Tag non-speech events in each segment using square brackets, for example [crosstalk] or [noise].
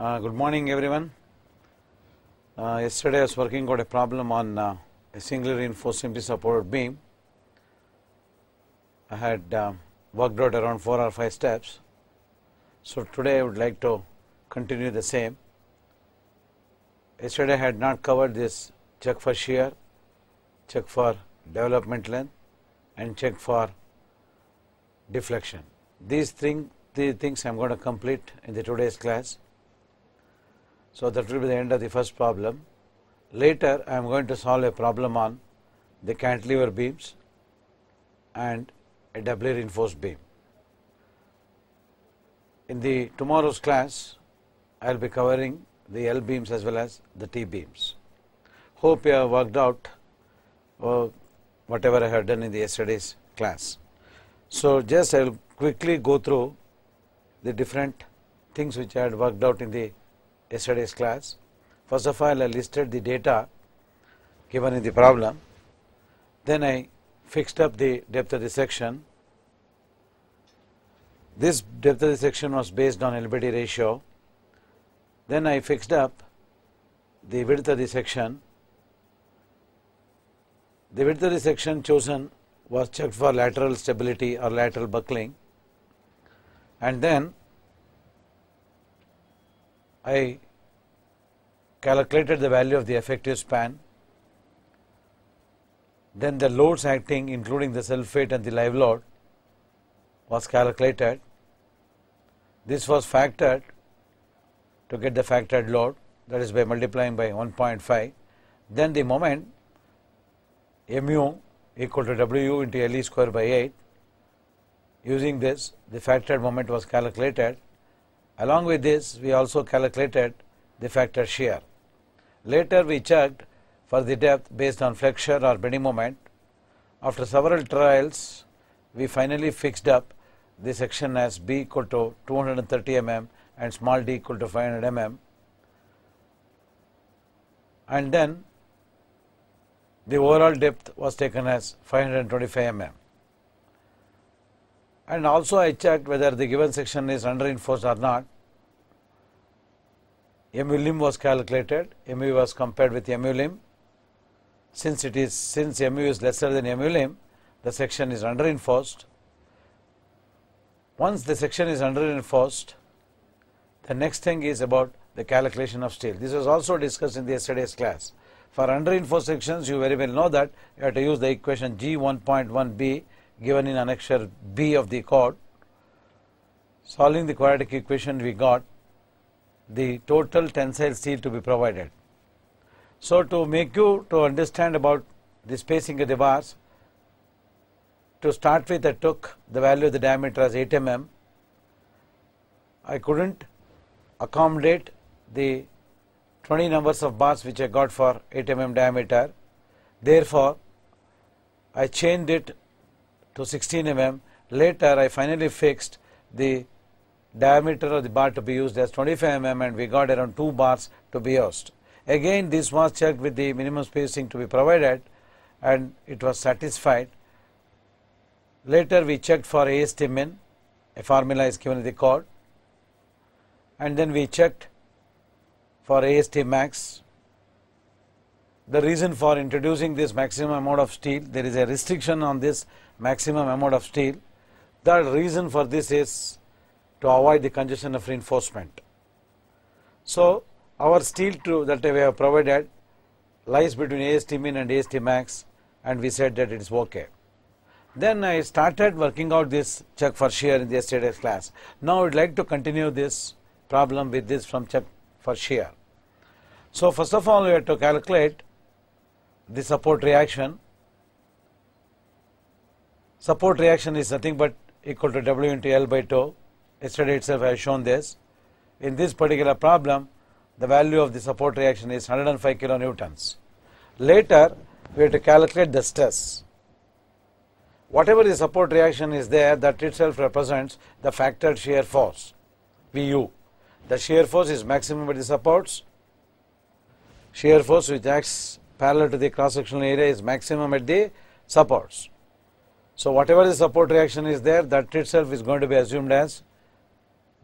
Uh, good morning, everyone. Uh, yesterday, I was working on a problem on uh, a single reinforced simply supported beam. I had uh, worked out around 4 or 5 steps. So, today I would like to continue the same. Yesterday, I had not covered this check for shear, check for development length, and check for deflection. These three, three things I am going to complete in the today's class. So, that will be the end of the first problem. Later, I am going to solve a problem on the cantilever beams and a doubly reinforced beam. In the tomorrow's class, I will be covering the L beams as well as the T beams. Hope you have worked out uh, whatever I had done in the yesterday's class. So, just I will quickly go through the different things which I had worked out in the yesterday's class. First of all, I listed the data given in the problem. Then I fixed up the depth of the section. This depth of the section was based on LBD ratio. Then I fixed up the width of the section. The width of the section chosen was checked for lateral stability or lateral buckling. And then I calculated the value of the effective span, then the loads acting including the sulfate and the live load was calculated. This was factored to get the factored load that is by multiplying by 1.5. Then the moment mu equal to w into L e square by 8 using this the factored moment was calculated Along with this, we also calculated the factor shear. Later, we checked for the depth based on flexure or bending moment. After several trials, we finally fixed up the section as B equal to 230 mm and small d equal to 500 mm. And then the overall depth was taken as 525 mm and also I checked whether the given section is unreinforced or not. Mu limb was calculated, Mu was compared with Mu limb. Since it is since Mu is lesser than Mu limb, the section is unreinforced. Once the section is unreinforced, the next thing is about the calculation of steel. This was also discussed in the yesterday's class. For unreinforced sections, you very well know that you have to use the equation G1.1b given in annexure B of the chord. Solving the quadratic equation we got the total tensile steel to be provided. So, to make you to understand about the spacing of the bars, to start with I took the value of the diameter as 8 mm. I couldn't accommodate the 20 numbers of bars which I got for 8 mm diameter. Therefore, I changed it to 16 mm. Later I finally fixed the diameter of the bar to be used as 25 mm and we got around 2 bars to be used. Again this was checked with the minimum spacing to be provided and it was satisfied. Later we checked for AST min, a formula is given in the code and then we checked for AST max the reason for introducing this maximum amount of steel, there is a restriction on this maximum amount of steel. The reason for this is to avoid the congestion of reinforcement. So, our steel tube that we have provided lies between AST min and AST max and we said that it is okay. Then I started working out this check for shear in the yesterday's class. Now I would like to continue this problem with this from check for shear. So first of all we have to calculate the support reaction. Support reaction is nothing but equal to W into L by tau. Yesterday itself I have shown this. In this particular problem, the value of the support reaction is 105 kilonewtons. Later, we have to calculate the stress. Whatever the support reaction is there, that itself represents the factored shear force, VU. The shear force is maximum at the supports, shear force which acts parallel to the cross-sectional area is maximum at the supports. So whatever the support reaction is there, that itself is going to be assumed as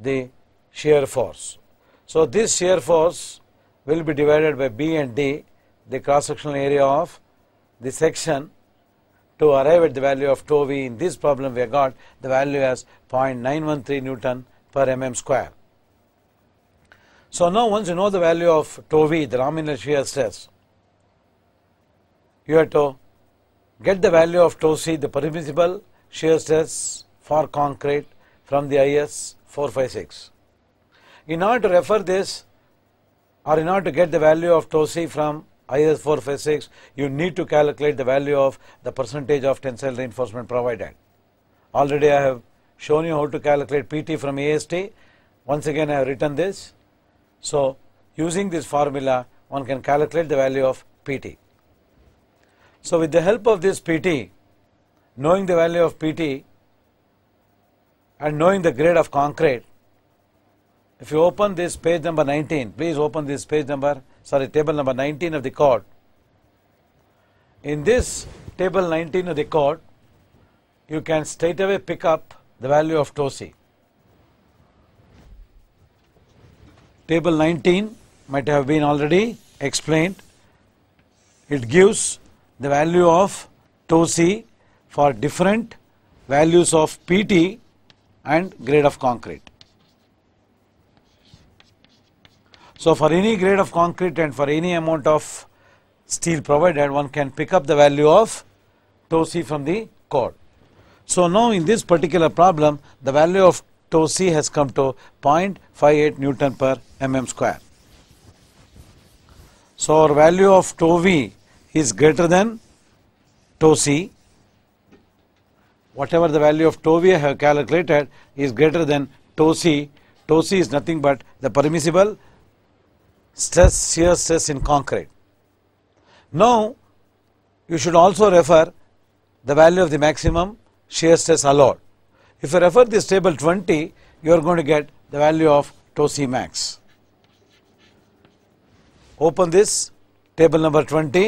the shear force. So this shear force will be divided by B and D, the cross-sectional area of the section to arrive at the value of tau v. In this problem we got the value as 0.913 Newton per mm square. So now once you know the value of tau v, the nominal shear stress, you have to get the value of tau c, the permissible shear stress for concrete from the IS 456. In order to refer this or in order to get the value of tau c from IS 456, you need to calculate the value of the percentage of tensile reinforcement provided. Already I have shown you how to calculate PT from AST. Once again I have written this. So, using this formula one can calculate the value of PT. So with the help of this PT, knowing the value of PT and knowing the grade of concrete, if you open this page number 19, please open this page number, sorry, table number 19 of the code. In this table 19 of the code, you can straight away pick up the value of TOSI. Table 19 might have been already explained. It gives the value of tau c for different values of PT and grade of concrete. So, for any grade of concrete and for any amount of steel provided, one can pick up the value of tau c from the code. So, now in this particular problem, the value of tau c has come to 0.58 Newton per mm square. So, our value of tau v is greater than tau c. Whatever the value of tau we have calculated is greater than tau c. Tau c is nothing but the permissible stress shear stress in concrete. Now, you should also refer the value of the maximum shear stress allowed. If you refer this table 20, you are going to get the value of tau c max. Open this table number 20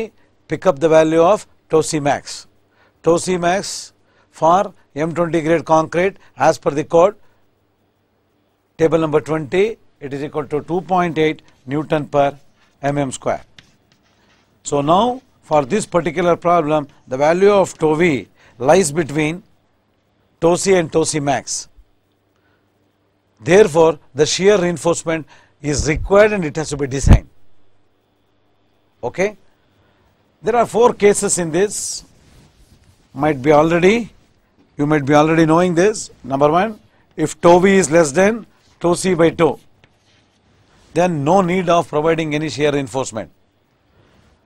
pick up the value of tau C max. Tau C max for M20 grade concrete as per the code table number 20 it is equal to 2.8 Newton per mm square. So now for this particular problem the value of tau v lies between tau c and tau c max. Therefore the shear reinforcement is required and it has to be designed. Okay. There are four cases in this. Might be already, you might be already knowing this. Number one, if tau v is less than tau c by tau, then no need of providing any shear reinforcement.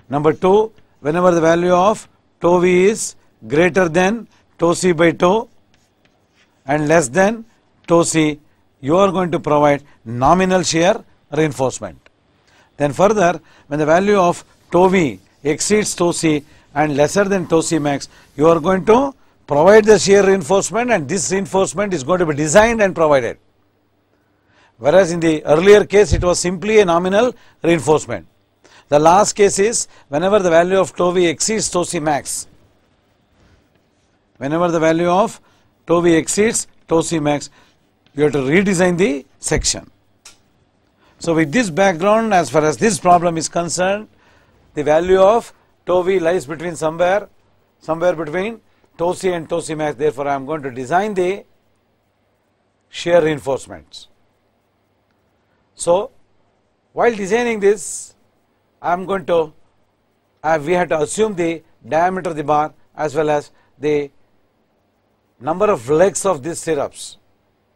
Number two, whenever the value of tau v is greater than tau c by tau and less than tau c, you are going to provide nominal shear reinforcement. Then further, when the value of tau v exceeds tau c and lesser than tau c max, you are going to provide the shear reinforcement and this reinforcement is going to be designed and provided. Whereas in the earlier case, it was simply a nominal reinforcement. The last case is whenever the value of tau v exceeds tau c max, whenever the value of tau v exceeds tau c max, you have to redesign the section. So, with this background as far as this problem is concerned, the value of tau v lies between somewhere, somewhere between tau c and tau c max. Therefore, I am going to design the shear reinforcements. So, while designing this, I am going to, uh, we had to assume the diameter of the bar as well as the number of legs of these stirrups.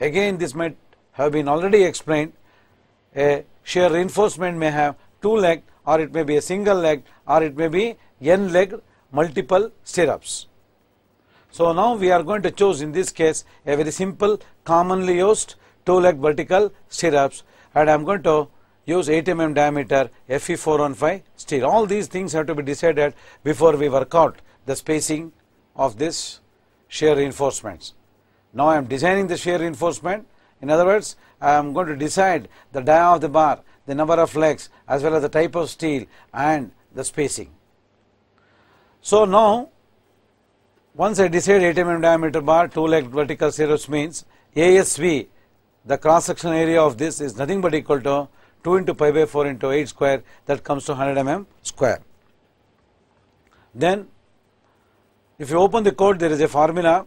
Again, this might have been already explained. A shear reinforcement may have two legs or it may be a single leg or it may be n leg multiple stirrups. So now we are going to choose in this case a very simple commonly used two leg vertical stirrups and I am going to use 8 mm diameter FE415 steel. All these things have to be decided before we work out the spacing of this shear reinforcements. Now I am designing the shear reinforcement. In other words, I am going to decide the dia of the bar the number of legs as well as the type of steel and the spacing. So, now once I decide 8 mm diameter bar 2 leg vertical series means ASV the cross section area of this is nothing but equal to 2 into pi by 4 into 8 square that comes to 100 mm square. Then if you open the code there is a formula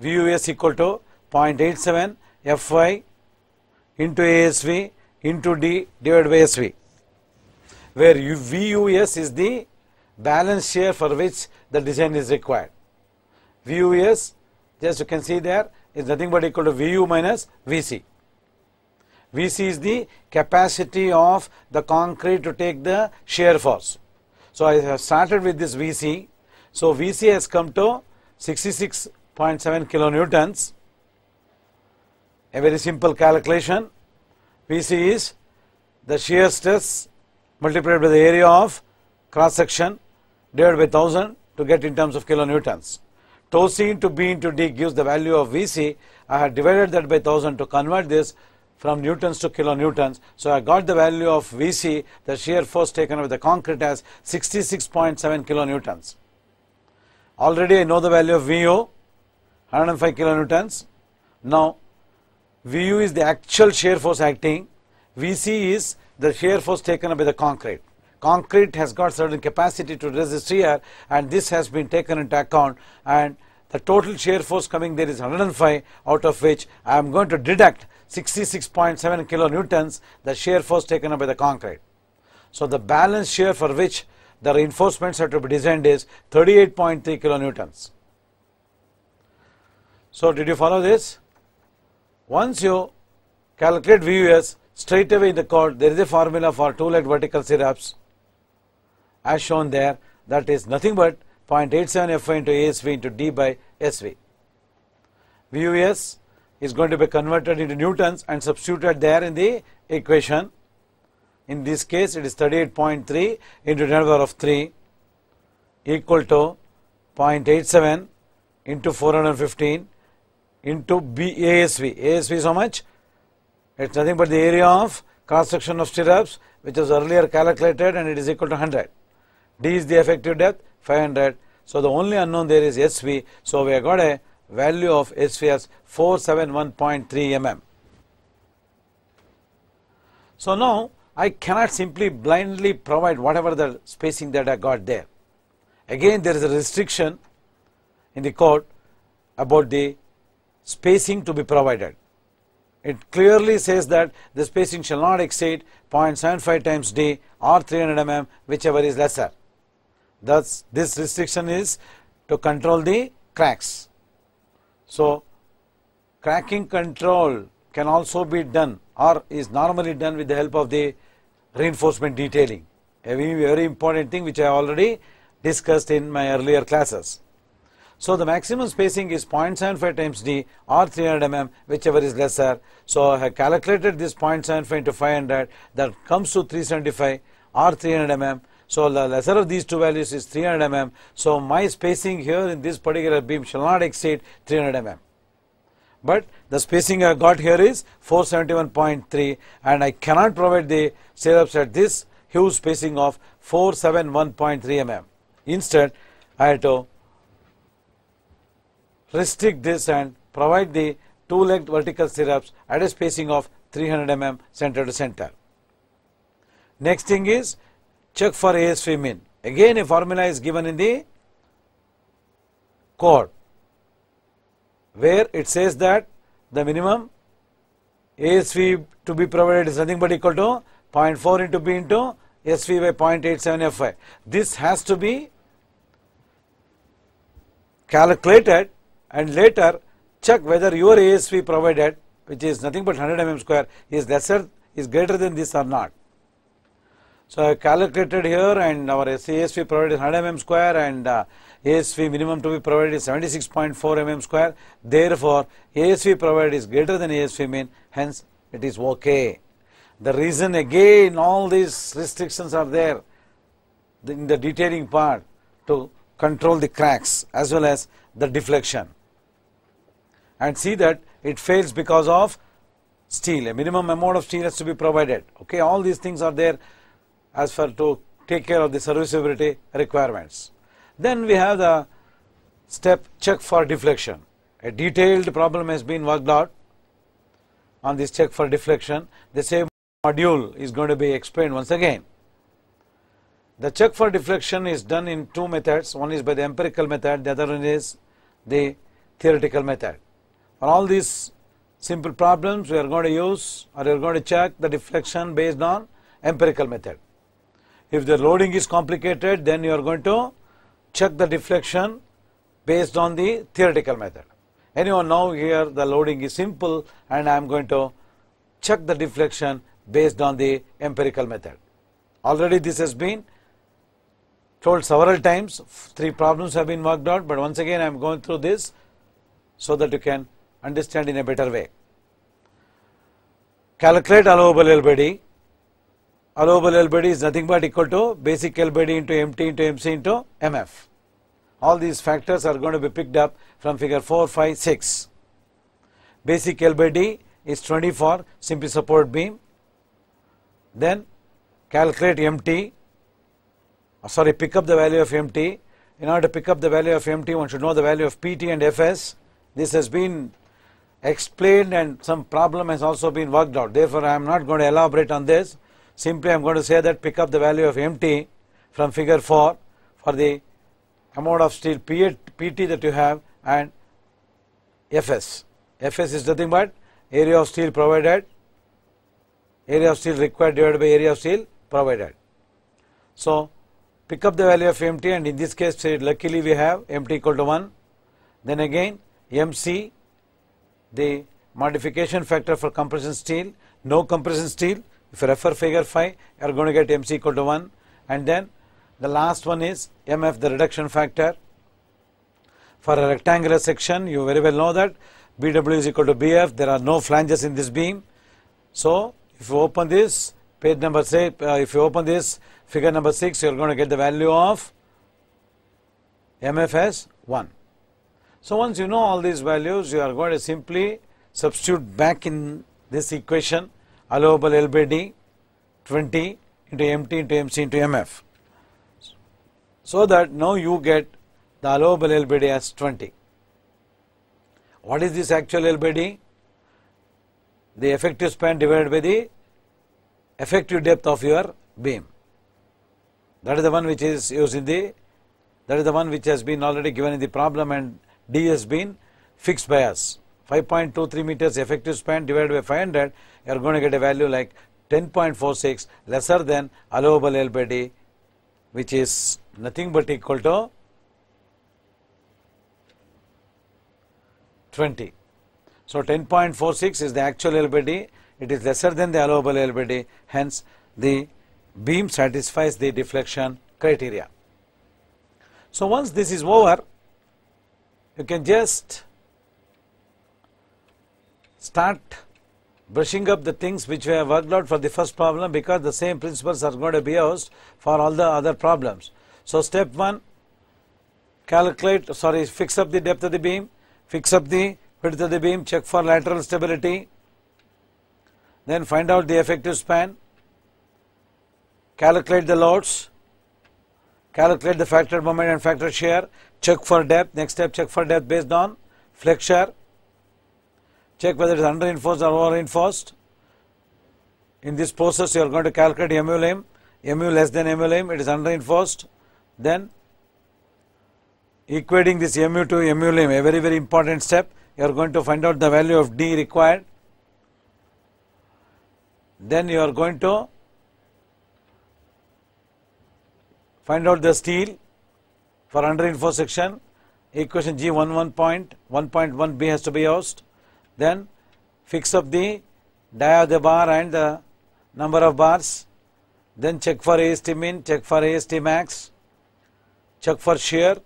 VUS equal to 0.87 FY into ASV into D divided by SV, where VUS is the balance shear for which the design is required. VUS, just you can see there, is nothing but equal to VU minus VC. VC is the capacity of the concrete to take the shear force. So, I have started with this VC. So, VC has come to 66.7 kilonewtons. A very simple calculation. PC is the shear stress multiplied by the area of cross section divided by 1000 to get in terms of kilonewtons. Tau C into B into D gives the value of VC. I had divided that by 1000 to convert this from newtons to kilonewtons. So, I got the value of VC, the shear force taken up with the concrete as 66.7 kilonewtons. Already I know the value of VO, 105 kilonewtons. Now, Vu is the actual shear force acting, Vc is the shear force taken up by the concrete. Concrete has got certain capacity to resist shear and this has been taken into account and the total shear force coming there is 105 out of which I am going to deduct 66.7 kilonewtons the shear force taken up by the concrete. So the balance shear for which the reinforcements have to be designed is 38.3 kilonewtons. So did you follow this? Once you calculate VUS, straight away in the code there is a formula for two-leg vertical syrups as shown there, that is nothing but 0.87 Fi into ASV into D by SV. VUS is going to be converted into newtons and substituted there in the equation. In this case, it is 38.3 into 10 power of 3 equal to 0.87 into 415 into B ASV. ASV is how much? It's nothing but the area of cross section of stirrups which was earlier calculated and it is equal to 100. D is the effective depth 500. So, the only unknown there is SV. So, we have got a value of SV as 471.3 mm. So, now I cannot simply blindly provide whatever the spacing that I got there. Again there is a restriction in the code about the spacing to be provided. It clearly says that the spacing shall not exceed 0.75 times d or 300 mm whichever is lesser. Thus, this restriction is to control the cracks. So, cracking control can also be done or is normally done with the help of the reinforcement detailing, a very important thing which I already discussed in my earlier classes. So the maximum spacing is 0.75 times d or 300 mm, whichever is lesser. So I have calculated this 0.75 into 500 that comes to 375 or 300 mm. So the lesser of these two values is 300 mm. So my spacing here in this particular beam shall not exceed 300 mm. But the spacing I got here is 471.3 and I cannot provide the setups at this huge spacing of 471.3 mm. Instead, I have to restrict this and provide the two-legged vertical stirrups at a spacing of 300 mm center to center. Next thing is check for ASV mean. Again a formula is given in the code where it says that the minimum ASV to be provided is nothing but equal to 0.4 into B into SV by 0.87 FI. This has to be calculated and later check whether your ASV provided which is nothing but 100 mm square is lesser is greater than this or not. So I calculated here and our ASV provided is 100 mm square and uh, ASV minimum to be provided is 76.4 mm square. Therefore, ASV provided is greater than ASV mean, hence it is okay. The reason again all these restrictions are there in the detailing part to control the cracks as well as the deflection and see that it fails because of steel. A minimum amount of steel has to be provided. Okay, all these things are there as far to take care of the serviceability requirements. Then we have the step check for deflection. A detailed problem has been worked out on this check for deflection. The same module is going to be explained once again. The check for deflection is done in two methods. One is by the empirical method, the other one is the theoretical method. For all these simple problems, we are going to use or we are going to check the deflection based on empirical method. If the loading is complicated, then you are going to check the deflection based on the theoretical method. Anyone now here the loading is simple and I am going to check the deflection based on the empirical method. Already this has been told several times, three problems have been worked out, but once again I am going through this so that you can understand in a better way. Calculate allowable LBD. Allowable LBD is nothing but equal to basic LBD into MT into MC into MF. All these factors are going to be picked up from figure 4, 5, 6. Basic LBD is 20 for simply support beam. Then calculate MT, uh, sorry, pick up the value of MT. In order to pick up the value of MT, one should know the value of PT and FS. This has been explained and some problem has also been worked out. Therefore, I am not going to elaborate on this. Simply, I am going to say that pick up the value of MT from figure 4 for the amount of steel PT that you have and FS. FS is nothing but area of steel provided, area of steel required divided by area of steel provided. So, pick up the value of MT and in this case, luckily we have MT equal to 1. Then again, MC the modification factor for compression steel, no compression steel. If you refer figure 5, you are going to get MC equal to 1. And then the last one is MF, the reduction factor. For a rectangular section, you very well know that BW is equal to BF. There are no flanges in this beam. So, if you open this page number 6, uh, if you open this figure number 6, you are going to get the value of MFS 1. So once you know all these values, you are going to simply substitute back in this equation allowable L by D 20 into MT into MC into MF. So that now you get the allowable L by D as 20. What is this actual L by D? The effective span divided by the effective depth of your beam. That is the one which is used in the, that is the one which has been already given in the problem and D has been fixed by us. 5.23 meters effective span divided by 500, you are going to get a value like 10.46 lesser than allowable L by D, which is nothing but equal to 20. So, 10.46 is the actual L by D, it is lesser than the allowable L by D, hence the beam satisfies the deflection criteria. So, once this is over, you can just start brushing up the things which we have worked out for the first problem because the same principles are going to be used for all the other problems. So, step 1 calculate sorry fix up the depth of the beam, fix up the width of the beam, check for lateral stability, then find out the effective span, calculate the loads, Calculate the factor moment and factor shear. Check for depth. Next step, check for depth based on flexure. Check whether it is under reinforced or over reinforced. In this process, you are going to calculate MULM. mu less than MULM, it is under reinforced. Then equating this mu to MULM, a very, very important step. You are going to find out the value of d required. Then you are going to Find out the steel for under info section. Equation G11 point, 1.1 B has to be used. Then fix up the die of the bar and the number of bars. Then check for AST min, check for AST max, check for shear,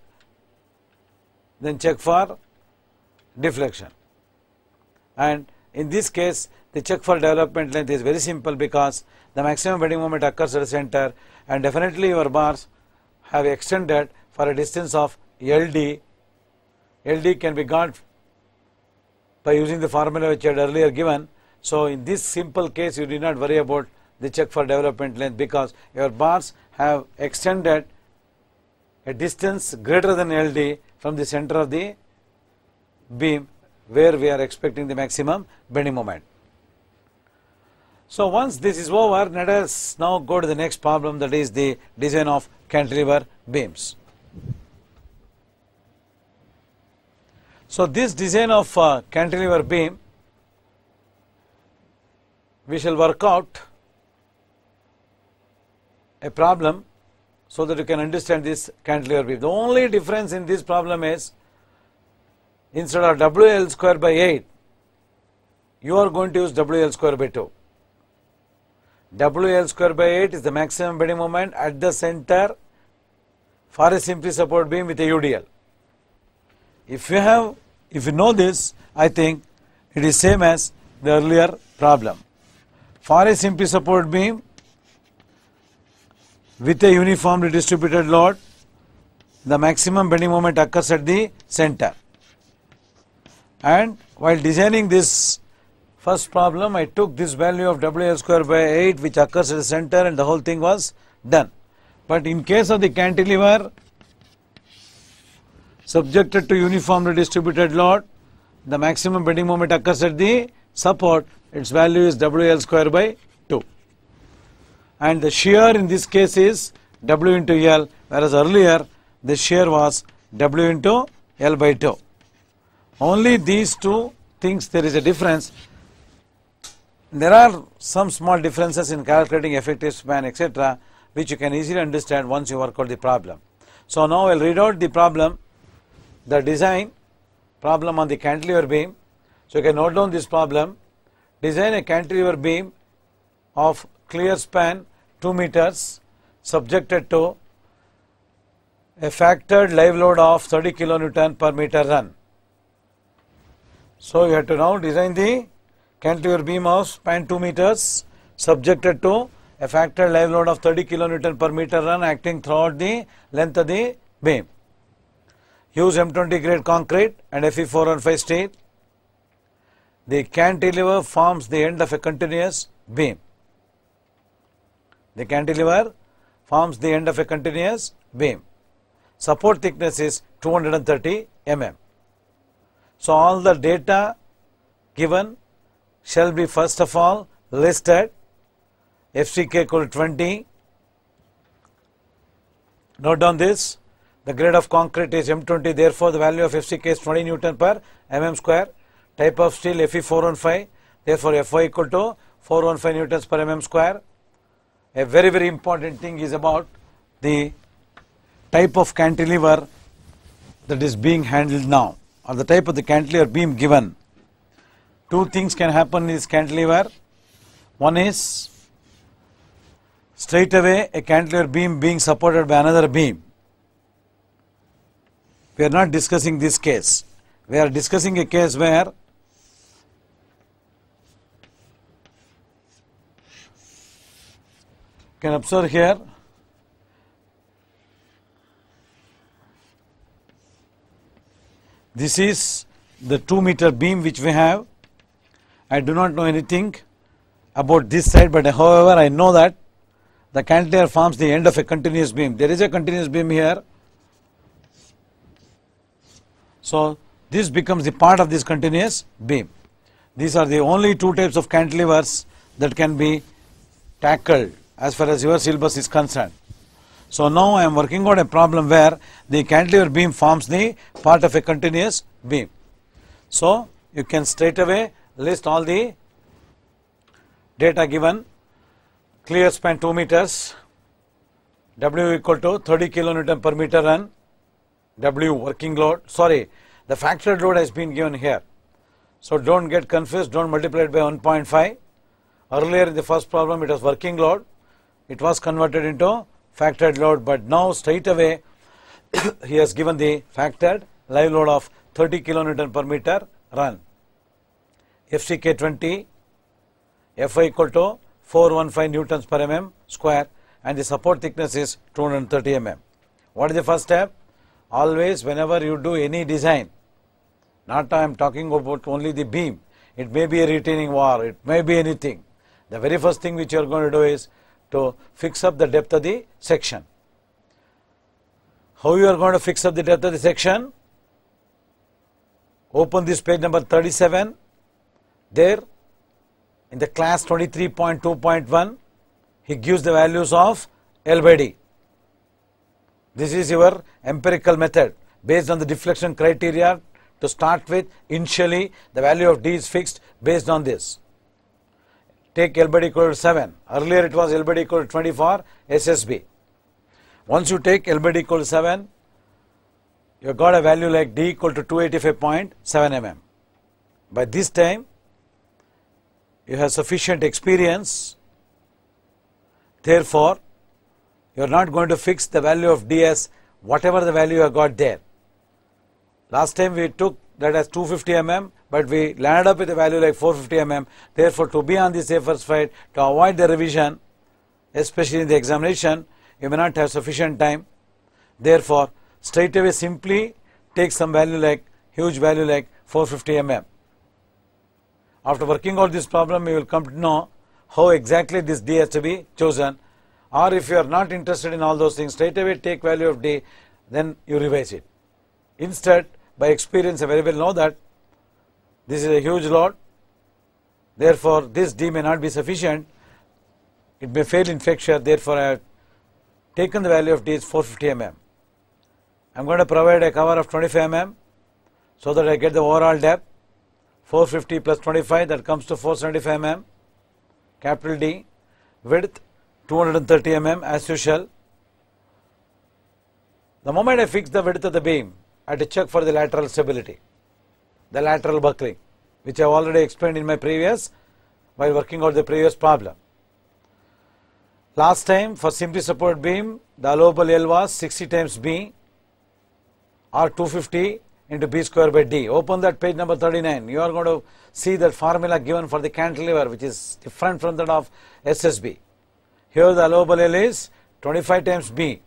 then check for deflection. And in this case, the check for development length is very simple because the maximum bending moment occurs at the center and definitely your bars have extended for a distance of LD. LD can be got by using the formula which I had earlier given. So, in this simple case you need not worry about the check for development length because your bars have extended a distance greater than LD from the center of the beam where we are expecting the maximum bending moment. So once this is over, let us now go to the next problem that is the design of cantilever beams. So this design of uh, cantilever beam we shall work out a problem so that you can understand this cantilever beam. The only difference in this problem is instead of WL square by 8 you are going to use WL square by 2. WL square by 8 is the maximum bending moment at the center for a simply support beam with a UDL. If you have, if you know this, I think it is same as the earlier problem. For a simply support beam with a uniformly distributed load, the maximum bending moment occurs at the center. And while designing this First problem, I took this value of WL square by 8 which occurs at the center and the whole thing was done. But in case of the cantilever subjected to uniformly distributed load, the maximum bending moment occurs at the support, its value is WL square by 2. And the shear in this case is W into L, whereas earlier the shear was W into L by 2. Only these two things there is a difference there are some small differences in calculating effective span etc which you can easily understand once you work out the problem. So now I will read out the problem, the design problem on the cantilever beam. So you can note down this problem, design a cantilever beam of clear span 2 meters subjected to a factored live load of 30 kilonewton per meter run. So you have to now design the Cantilever beam house, span 2 meters, subjected to a factor live load of 30 kilonewton per meter run acting throughout the length of the beam. Use M20 grade concrete and Fe415 steel. The cantilever forms the end of a continuous beam. The cantilever forms the end of a continuous beam. Support thickness is 230 mm. So, all the data given shall be first of all listed FCK equal 20. Note down this. The grade of concrete is M20, therefore the value of FCK is 20 Newton per mm square. Type of steel Fe415, therefore Fy equal to 415 Newtons per mm square. A very, very important thing is about the type of cantilever that is being handled now or the type of the cantilever beam given two things can happen in this cantilever. One is straight away a cantilever beam being supported by another beam. We are not discussing this case. We are discussing a case where you can observe here this is the 2 meter beam which we have I do not know anything about this side, but however, I know that the cantilever forms the end of a continuous beam. There is a continuous beam here. So, this becomes the part of this continuous beam. These are the only two types of cantilevers that can be tackled as far as your syllabus is concerned. So, now I am working on a problem where the cantilever beam forms the part of a continuous beam. So, you can straight away list all the data given clear span 2 meters W equal to 30 kilonewton per meter and W working load sorry the factored load has been given here. So, do not get confused do not multiply it by 1.5 earlier in the first problem it was working load it was converted into factored load but now straight away [coughs] he has given the factored live load of 30 kilonewton per meter run. FCK20, Fy equal to 415 newtons per mm square and the support thickness is 230 mm. What is the first step? Always whenever you do any design, not I am talking about only the beam, it may be a retaining wall, it may be anything. The very first thing which you are going to do is to fix up the depth of the section. How you are going to fix up the depth of the section? Open this page number 37 there in the class 23.2.1, he gives the values of L by D. This is your empirical method based on the deflection criteria to start with initially the value of D is fixed based on this. Take L by D equal to 7, earlier it was L by D equal to 24 SSB. Once you take L by D equal to 7, you have got a value like D equal to 285.7 mm. By this time you have sufficient experience. Therefore, you are not going to fix the value of ds whatever the value you got there. Last time we took that as 250 mm, but we landed up with a value like 450 mm. Therefore, to be on the safer side, to avoid the revision, especially in the examination, you may not have sufficient time. Therefore, straight away simply take some value like huge value like 450 mm. After working out this problem, you will come to know how exactly this D has to be chosen. Or if you are not interested in all those things, straight away take value of D, then you revise it. Instead, by experience, I very well know that this is a huge load. Therefore, this D may not be sufficient. It may fail in fracture. Therefore, I have taken the value of D is 450 mm. I am going to provide a cover of 25 mm so that I get the overall depth 450 plus 25 that comes to 475 mm capital D width 230 mm as usual the moment I fix the width of the beam I had to check for the lateral stability the lateral buckling which I have already explained in my previous while working out the previous problem last time for simply supported beam the allowable L was 60 times B or 250 into b square by d. Open that page number 39. You are going to see that formula given for the cantilever which is different from that of SSB. Here the allowable L is 25 times b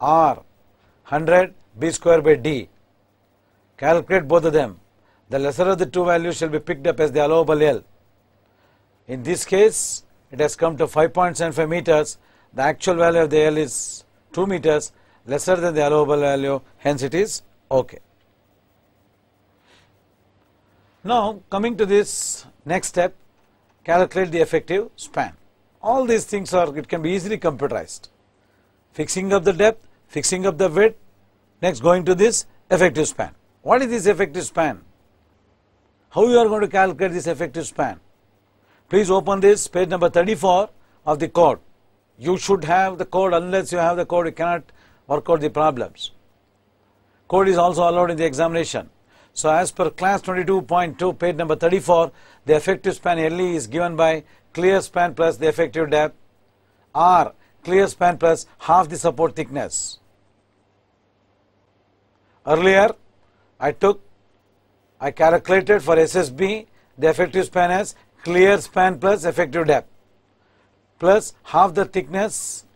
or 100 b square by d. Calculate both of them. The lesser of the two values shall be picked up as the allowable L. In this case, it has come to 5.75 meters. The actual value of the L is 2 meters lesser than the allowable value, hence it is okay. Now, coming to this next step, calculate the effective span. All these things are, it can be easily computerized. Fixing up the depth, fixing up the width, next going to this effective span. What is this effective span? How you are going to calculate this effective span? Please open this page number 34 of the code. You should have the code unless you have the code, you cannot work out the problems. Code is also allowed in the examination. So as per class 22.2 page number 34, the effective span LE is given by clear span plus the effective depth or clear span plus half the support thickness. Earlier I took, I calculated for SSB the effective span as clear span plus effective depth plus half the thickness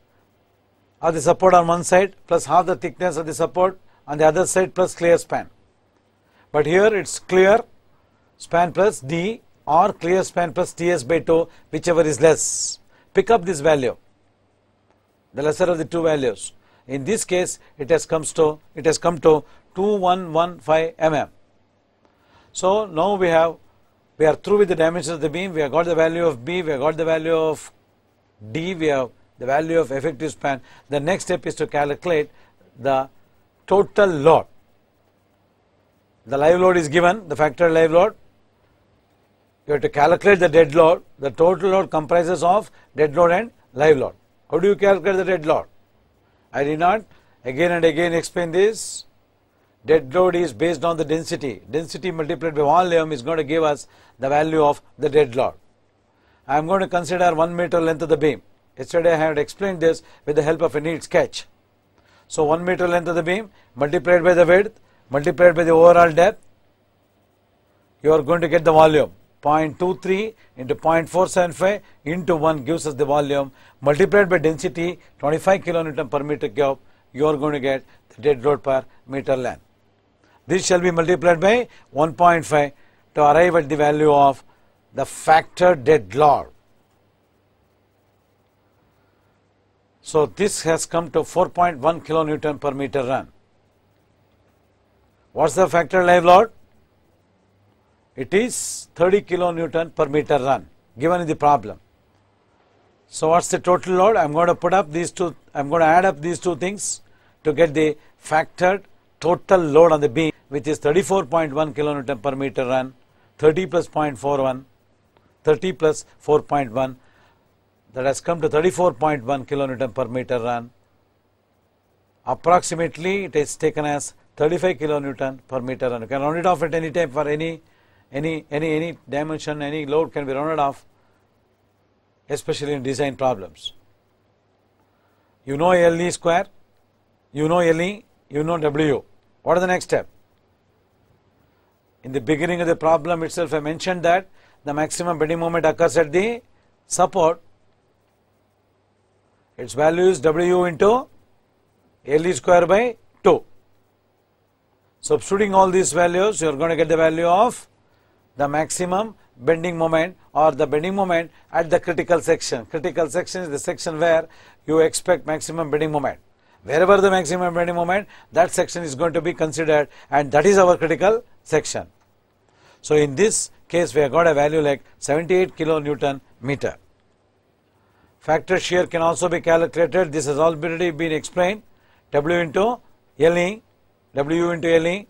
of the support on one side plus half the thickness of the support on the other side plus clear span. But here it's clear span plus D or clear span plus TS by 2 whichever is less. Pick up this value, the lesser of the two values. In this case it has comes to it has come to 2115 mm. So now we have we are through with the dimensions of the beam, we have got the value of B, we have got the value of D, we have the value of effective span. The next step is to calculate the total load. The live load is given, the factor live load. You have to calculate the dead load. The total load comprises of dead load and live load. How do you calculate the dead load? I did not again and again explain this. Dead load is based on the density. Density multiplied by volume is going to give us the value of the dead load. I am going to consider 1 meter length of the beam. Yesterday I had explained this with the help of a neat sketch. So 1 meter length of the beam multiplied by the width multiplied by the overall depth you are going to get the volume 0.23 into 0.475 into 1 gives us the volume multiplied by density 25 kilonewton per meter cube you are going to get the dead load per meter length. This shall be multiplied by 1.5 to arrive at the value of the factor dead load So, this has come to 4.1 kilonewton per meter run. What is the factor live load? It is 30 kilonewton per meter run given in the problem. So, what is the total load? I am going to put up these two, I am going to add up these two things to get the factored total load on the beam which is 34.1 kilonewton per meter run, 30 plus 0.41, 30 plus 4.1 that has come to 34.1 kilonewton per meter run. Approximately it is taken as 35 kilonewton per meter run. You can round it off at any time for any, any, any, any dimension, any load can be rounded off, especially in design problems. You know LE square, you know LE, you know W. What is the next step? In the beginning of the problem itself, I mentioned that the maximum bending moment occurs at the support its value is W into L e square by 2. Substituting all these values, you are going to get the value of the maximum bending moment or the bending moment at the critical section. Critical section is the section where you expect maximum bending moment. Wherever the maximum bending moment, that section is going to be considered and that is our critical section. So, in this case, we have got a value like 78 kilonewton meter. Factor shear can also be calculated. This has already been explained. W into LE, W into LE.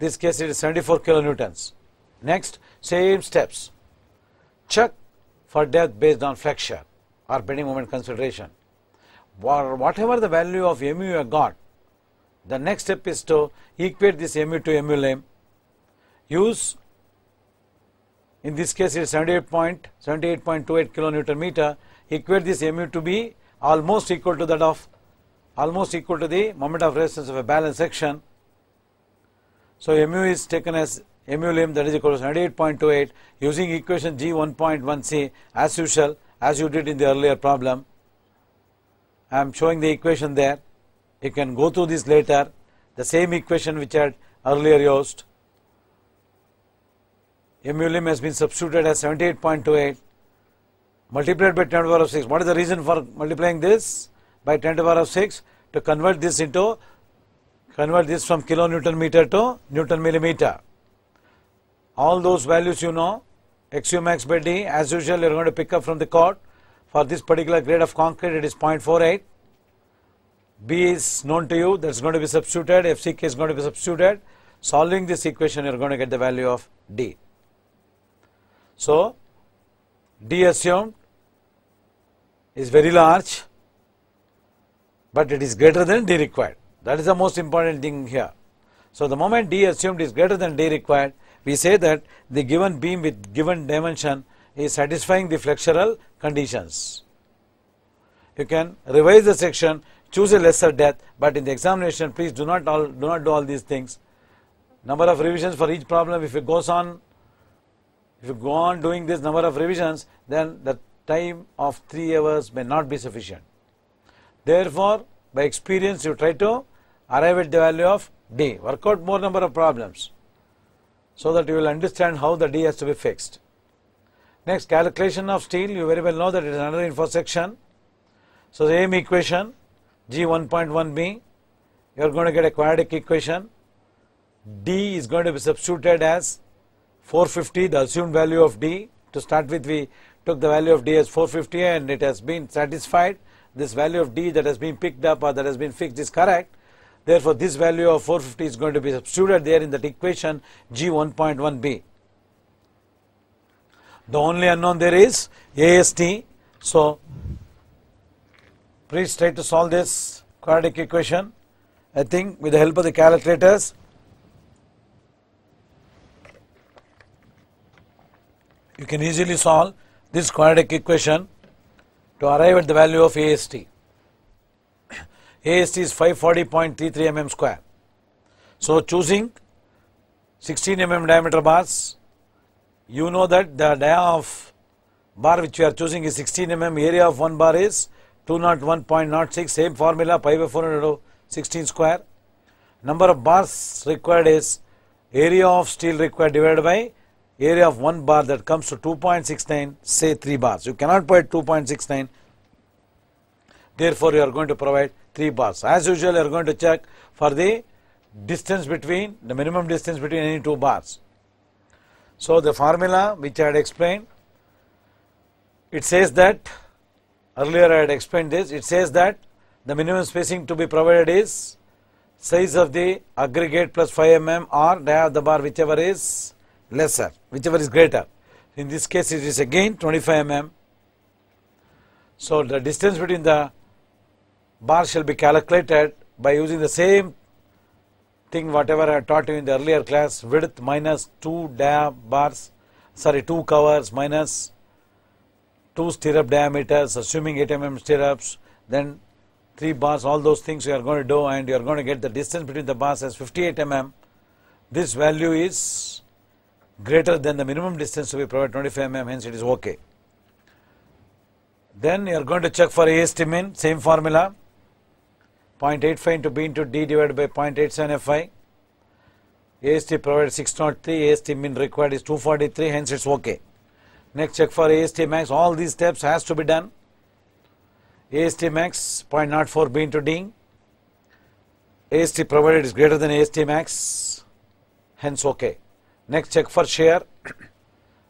This case it is 74 kilonewtons. Next, same steps. Check for depth based on flexure or bending moment consideration. whatever the value of mu you have got, the next step is to equate this mu to mu lame. Use in this case it is 78.28.28 kilonewton meter equate this mu to be almost equal to that of almost equal to the moment of resistance of a balanced section. So, mu is taken as mu lim that is equal to 78.28 using equation G 1.1c as usual as you did in the earlier problem. I am showing the equation there. You can go through this later the same equation which I had earlier used. MULM has been substituted as 78.28 multiplied by 10 to the power of 6. What is the reason for multiplying this by 10 to the power of 6? To convert this into, convert this from kilonewton meter to newton millimeter. All those values you know, XU max by D, as usual you are going to pick up from the chord. For this particular grade of concrete it is 0.48. B is known to you, that is going to be substituted, FCK is going to be substituted. Solving this equation you are going to get the value of D. So, D assumed is very large, but it is greater than D required. That is the most important thing here. So, the moment D assumed is greater than D required, we say that the given beam with given dimension is satisfying the flexural conditions. You can revise the section, choose a lesser depth, but in the examination, please do not all do not do all these things. Number of revisions for each problem, if it goes on if you go on doing this number of revisions, then the time of 3 hours may not be sufficient. Therefore, by experience you try to arrive at the value of D. Work out more number of problems so that you will understand how the D has to be fixed. Next, calculation of steel. You very well know that it is another info section. So, the aim equation G 1.1b, you are going to get a quadratic equation. D is going to be substituted as 450 the assumed value of D to start with we took the value of D as 450 and it has been satisfied this value of D that has been picked up or that has been fixed is correct therefore this value of 450 is going to be substituted there in that equation G 1.1b. The only unknown there is AST so please try to solve this quadratic equation I think with the help of the calculators you can easily solve this quadratic equation to arrive at the value of AST. AST is 540.33 mm square. So, choosing 16 mm diameter bars, you know that the dia of bar which we are choosing is 16 mm, area of one bar is 201.06, same formula pi by 400, 16 square. Number of bars required is area of steel required divided by area of 1 bar that comes to 2.69 say 3 bars. You cannot provide 2.69 therefore you are going to provide 3 bars. As usual you are going to check for the distance between the minimum distance between any two bars. So the formula which I had explained it says that earlier I had explained this it says that the minimum spacing to be provided is size of the aggregate plus 5 mm or of the bar whichever is lesser, whichever is greater. In this case, it is again 25 mm. So, the distance between the bar shall be calculated by using the same thing whatever I taught you in the earlier class width minus 2 dam bars sorry 2 covers minus 2 stirrup diameters assuming 8 mm stirrups then 3 bars all those things you are going to do and you are going to get the distance between the bars as 58 mm this value is greater than the minimum distance to be provided 25 mm, hence it is okay. Then you are going to check for min, same formula 0.85 into B into D divided by 0.87 Fi. AST provided 603, AST min required is 243, hence it's okay. Next check for AST max, all these steps has to be done. AST max 0.04 B into D. AST provided is greater than AST max, hence okay. Next check for shear.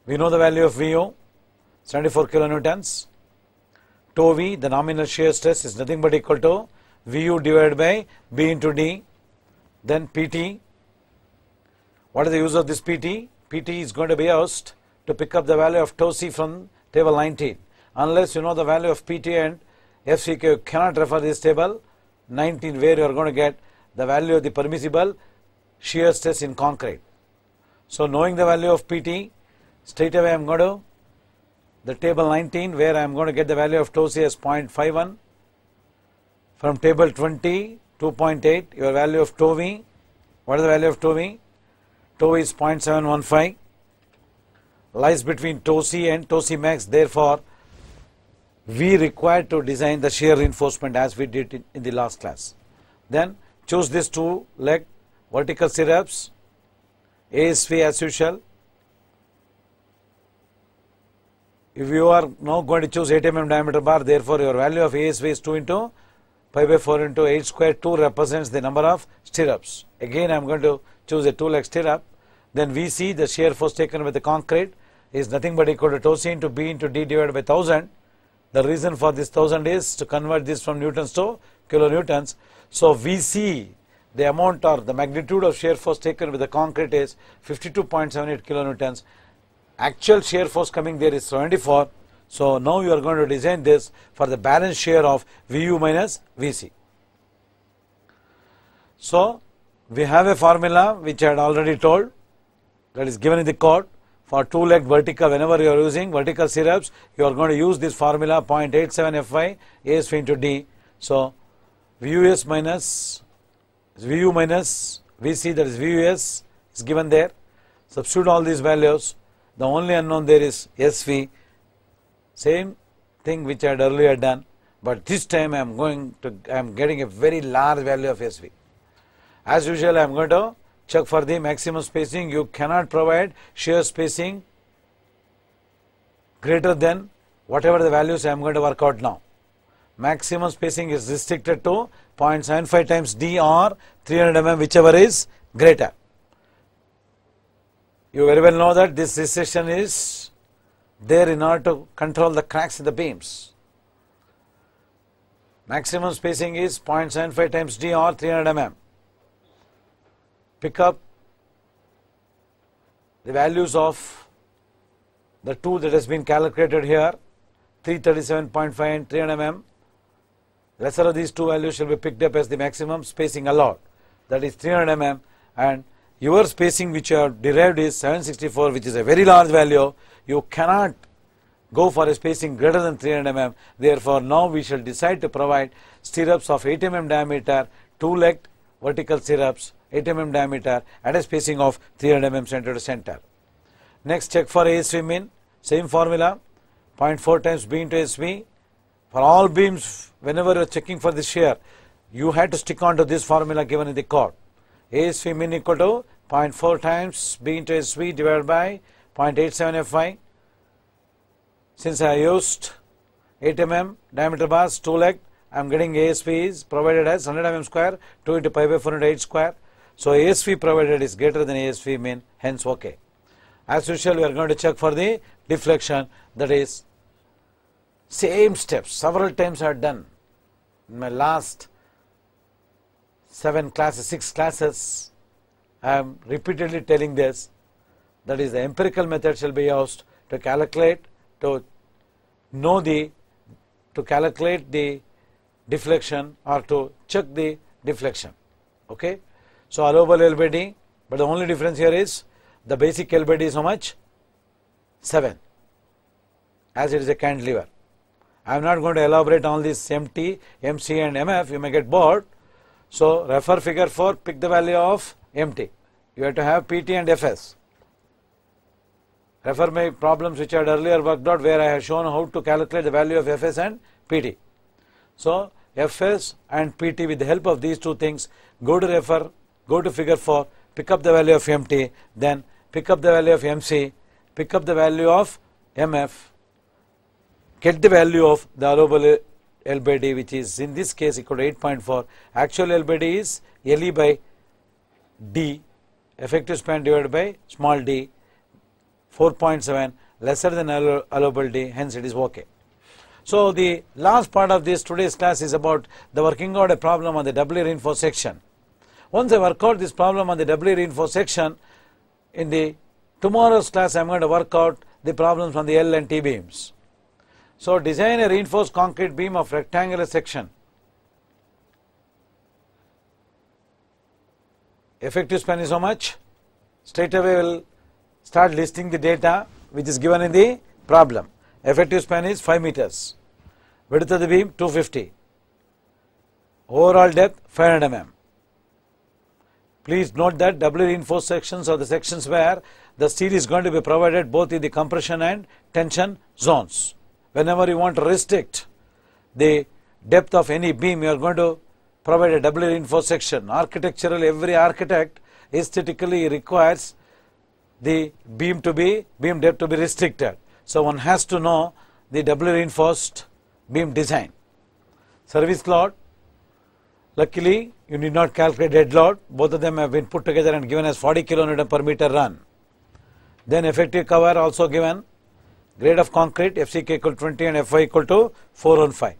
we know the value of VO, 74 kilonewtons. Tau V, the nominal shear stress is nothing but equal to VU divided by B into D. Then PT. What is the use of this PT? PT is going to be used to pick up the value of tau C from table 19. Unless you know the value of PT and FCQ, you cannot refer this table 19 where you are going to get the value of the permissible shear stress in concrete. So knowing the value of PT, straight away I am going to, the table 19 where I am going to get the value of tau C as 0.51. From table 20, 2.8, your value of tau V, what is the value of tau V? Tau is 0.715, lies between tau C and tau C max, therefore we require to design the shear reinforcement as we did in, in the last class. Then choose these two leg vertical stirrups ASV as usual. If you are now going to choose 8 mm diameter bar, therefore your value of ASV is 2 into pi by 4 into 8 square 2 represents the number of stirrups. Again I am going to choose a 2 leg stirrup. Then VC, the shear force taken with the concrete is nothing but equal to tau C into B into D divided by 1000. The reason for this 1000 is to convert this from newtons to kilonewtons. So VC the amount or the magnitude of shear force taken with the concrete is 52.78 kilonewtons. Actual shear force coming there is 74. So now you are going to design this for the balance shear of Vu minus Vc. So we have a formula which I had already told that is given in the code for two leg vertical whenever you are using vertical syrups you are going to use this formula 0.87 fy As into D. So Vu is minus is Vu minus Vc that is Vus is given there. Substitute all these values. The only unknown there is Sv. Same thing which I had earlier done, but this time I am going to I am getting a very large value of Sv. As usual, I am going to check for the maximum spacing. You cannot provide shear spacing greater than whatever the values I am going to work out now maximum spacing is restricted to 0.75 times d or 300 mm whichever is greater. You very well know that this restriction is there in order to control the cracks in the beams. Maximum spacing is 0.75 times d or 300 mm. Pick up the values of the two that has been calculated here 337.5 and 300 mm lesser of these two values shall be picked up as the maximum spacing allowed that is 300 mm and your spacing which you have derived is 764 which is a very large value you cannot go for a spacing greater than 300 mm therefore now we shall decide to provide stirrups of 8 mm diameter two legged vertical stirrups 8 mm diameter at a spacing of 300 mm center to center next check for ASV swim same formula 0.4 times b into sv for all beams, whenever you are checking for the shear, you had to stick on to this formula given in the code. ASV min equal to 0.4 times B into SV divided by 087 Since I used 8 mm diameter bars, 2 leg, I am getting ASV is provided as 100 mm square, 2 into pi by 4 into 8 square. So, ASV provided is greater than ASV min, hence OK. As usual, we are going to check for the deflection that is same steps several times I had done. In my last seven classes, six classes, I am repeatedly telling this. That is, the empirical method shall be used to calculate, to know the, to calculate the deflection or to check the deflection. Okay? So, allowable LBD, but the only difference here is the basic LBD is how much? 7 as it is a cantilever. I am not going to elaborate on this MT, MC and MF, you may get bored. So refer figure 4, pick the value of MT. You have to have PT and FS. Refer my problems which I had earlier worked out where I have shown how to calculate the value of FS and PT. So FS and PT with the help of these two things, go to refer, go to figure 4, pick up the value of MT, then pick up the value of MC, pick up the value of MF get the value of the allowable L by D which is in this case equal to 8.4 actual L by D is LE by D effective span divided by small d 4.7 lesser than allowable d hence it is ok. So the last part of this today's class is about the working out a problem on the doubly reinforced section. Once I work out this problem on the doubly reinforced section in the tomorrow's class I am going to work out the problems on the L and T beams. So, design a reinforced concrete beam of rectangular section. Effective span is so much? Straight away we will start listing the data which is given in the problem. Effective span is 5 meters. Width of the beam 250. Overall depth 500 mm. Please note that doubly reinforced sections are the sections where the steel is going to be provided both in the compression and tension zones. Whenever you want to restrict the depth of any beam, you are going to provide a double reinforced section. Architecturally, every architect aesthetically requires the beam to be, beam depth to be restricted. So one has to know the double reinforced beam design. Service load, luckily you need not calculate dead load, both of them have been put together and given as 40 kilonewton per meter run. Then effective cover also given Grade of concrete FCK equal 20 and FY equal to 415.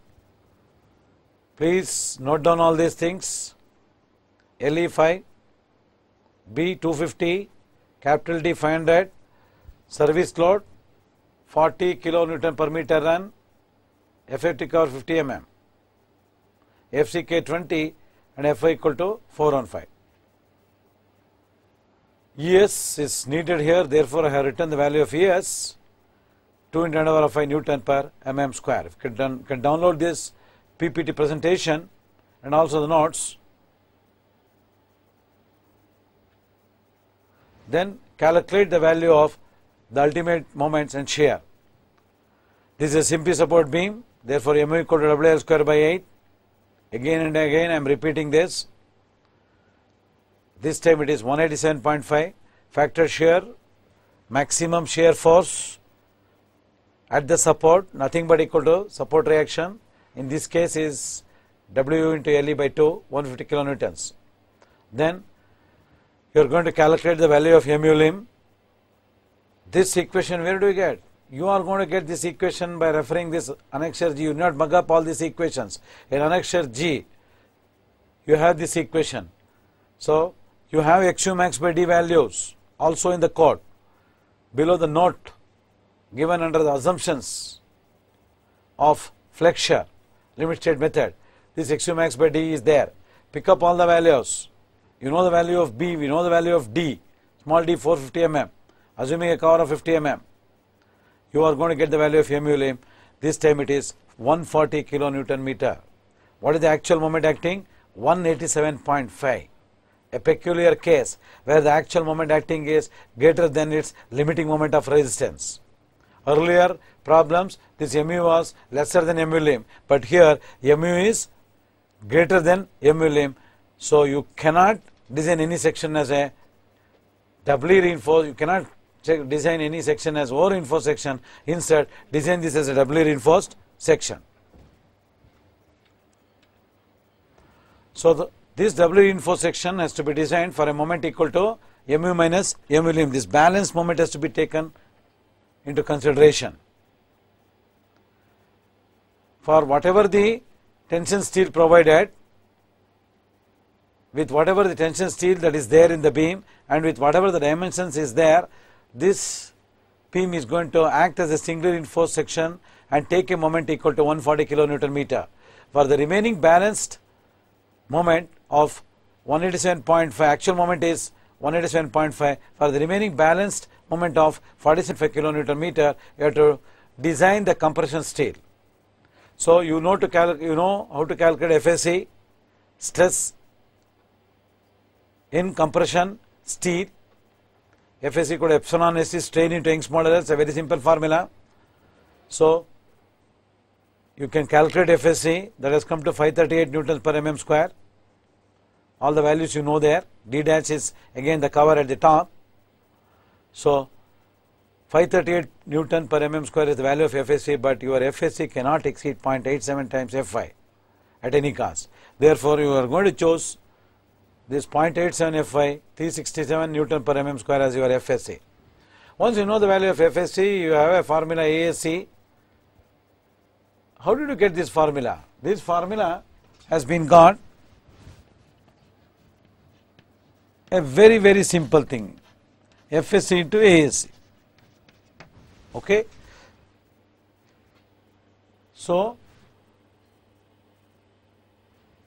Please note down all these things. LE5, B250, capital D 500, service load 40 kilonewton per meter run, FFT cover 50 mm, FCK 20 and FI equal to 415. ES is needed here, therefore I have written the value of ES 2 into 10 of 5 Newton per mm square. If you can, done, can download this PPT presentation and also the notes, then calculate the value of the ultimate moments and shear. This is a simply support beam, therefore mu equal to WL square by 8. Again and again I am repeating this. This time it is 187.5 factor shear, maximum shear force at the support nothing but equal to support reaction in this case is W into LE by 2 150 kilonewtons. Then you are going to calculate the value of mu lim. This equation where do you get? You are going to get this equation by referring this annexure G. You do not mug up all these equations. In annexure G you have this equation. So you have XU max by D values also in the code below the note given under the assumptions of flexure limit state method. This xu max by d is there. Pick up all the values. You know the value of b, we know the value of d, small d 450 mm, assuming a cover of 50 mm. You are going to get the value of mu lim. This time it is 140 kilonewton meter. What is the actual moment acting? 187.5. A peculiar case where the actual moment acting is greater than its limiting moment of resistance earlier problems this mu was lesser than mu lim but here mu is greater than mu lim so you cannot design any section as a doubly reinforced you cannot design any section as over reinforced section instead design this as a doubly reinforced section so the, this doubly reinforced section has to be designed for a moment equal to mu minus mu lim this balance moment has to be taken into consideration. For whatever the tension steel provided, with whatever the tension steel that is there in the beam and with whatever the dimensions is there, this beam is going to act as a single reinforced section and take a moment equal to 140 kilonewton meter. For the remaining balanced moment of 187.5, actual moment is 187.5, for the remaining balanced moment of 47 kilonewton meter, you have to design the compression steel. So you know to cal you know how to calculate FSC, stress in compression steel. FSC equal to epsilon S is strain into Young's modulus. A very simple formula. So you can calculate FSC that has come to 538 newtons per mm square. All the values you know there. D dash is again the cover at the top. So, 538 Newton per mm square is the value of FSC, but your FSC cannot exceed 0.87 times Fy at any cost. Therefore, you are going to choose this 0.87 Fy, 367 Newton per mm square as your FSC. Once you know the value of FSC, you have a formula ASC. How did you get this formula? This formula has been got a very, very simple thing. FSC into AAC. Okay. So,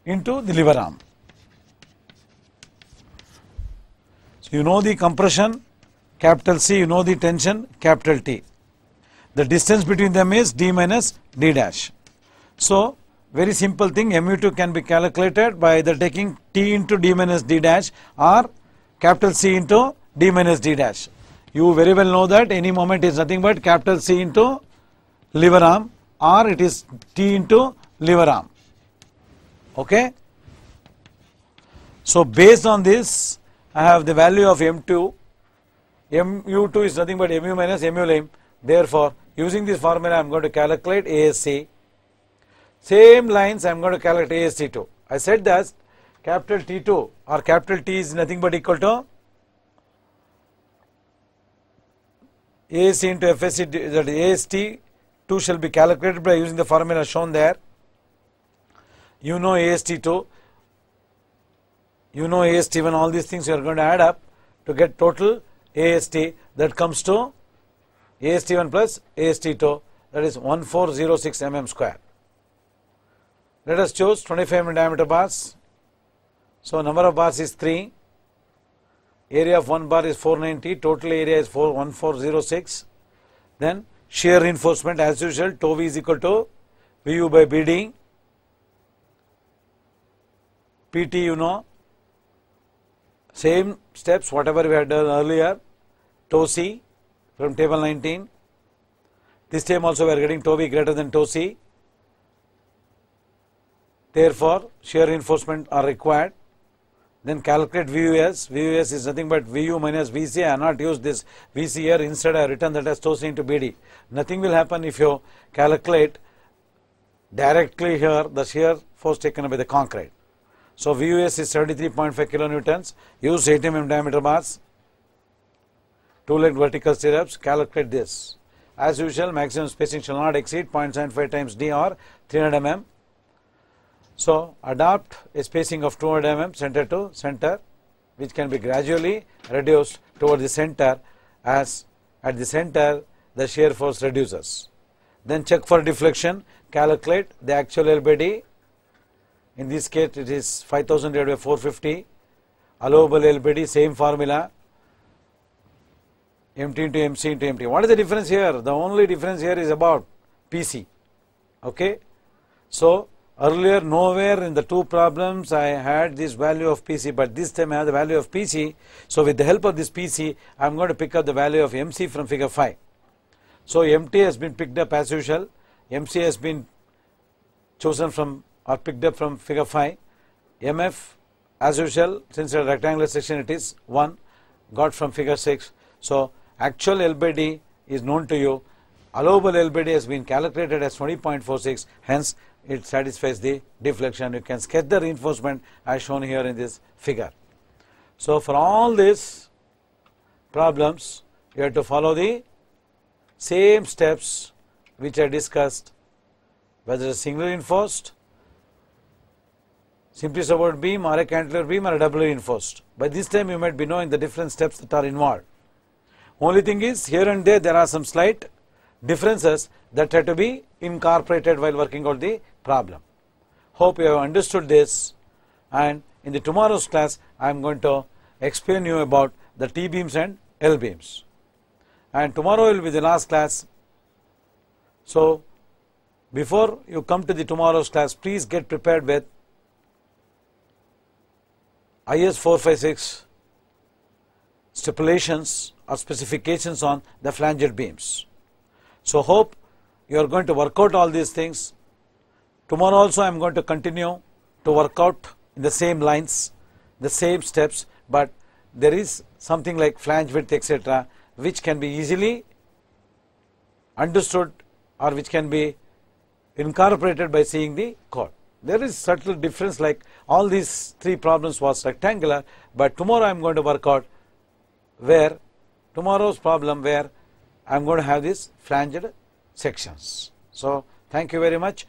into the liver arm. So, you know the compression capital C, you know the tension capital T. The distance between them is D minus D dash. So, very simple thing mu2 can be calculated by the taking T into D minus D dash or capital C into d minus d dash. You very well know that any moment is nothing but capital C into lever arm or it is t into lever arm. Okay. So, based on this I have the value of m2, mu2 is nothing but mu minus mu lame. Therefore, using this formula I am going to calculate ASC. Same lines I am going to calculate ASC2. I said that capital T2 or capital T is nothing but equal to AC into FSC that is AST 2 shall be calculated by using the formula shown there. You know AST 2, you know AST 1, all these things you are going to add up to get total AST that comes to AST 1 plus AST 2 that is 1406 mm square. Let us choose 25 mm diameter bars. So, number of bars is 3 area of one bar is 490, total area is 41406. Then shear reinforcement as usual, tau v is equal to Vu by BD, PT you know, same steps whatever we had done earlier, tau c from table 19. This time also we are getting tau v greater than tau c. Therefore, shear reinforcement are required then calculate VUS. VUS is nothing but VU minus VC. I have not used this VC here. Instead, I have written that as tosin into BD. Nothing will happen if you calculate directly here the shear force taken by the concrete. So, VUS is 73.5 kilonewtons. Use 80 mm diameter bars, two leg vertical stirrups. Calculate this. As usual, maximum spacing shall not exceed 0.75 times D or 300 mm. So, adopt a spacing of 200 mm center to center which can be gradually reduced toward the center as at the center the shear force reduces. Then check for deflection, calculate the actual LBD. In this case, it is 5000 divided by 450. Allowable LBD, same formula. MT into MC into MT. What is the difference here? The only difference here is about PC. Okay. So, Earlier, nowhere in the two problems I had this value of PC, but this time I have the value of PC. So with the help of this PC, I am going to pick up the value of MC from figure 5. So MT has been picked up as usual, MC has been chosen from or picked up from figure 5, MF as usual since a rectangular section it is 1 got from figure 6. So actual LBD is known to you, allowable LBD has been calculated as 20.46 hence it satisfies the deflection. You can sketch the reinforcement as shown here in this figure. So, for all these problems, you have to follow the same steps which I discussed, whether a single reinforced, simply support beam or a cantilever beam or a double reinforced. By this time, you might be knowing the different steps that are involved. Only thing is, here and there, there are some slight differences that have to be incorporated while working out the problem. Hope you have understood this and in the tomorrow's class I am going to explain you about the T-beams and L-beams and tomorrow will be the last class. So before you come to the tomorrow's class please get prepared with IS 456 stipulations or specifications on the flanger beams. So hope you are going to work out all these things Tomorrow also I am going to continue to work out in the same lines, the same steps, but there is something like flange width etc., which can be easily understood or which can be incorporated by seeing the code. There is subtle difference like all these three problems was rectangular, but tomorrow I am going to work out where tomorrow's problem where I am going to have these flanged sections. So, thank you very much.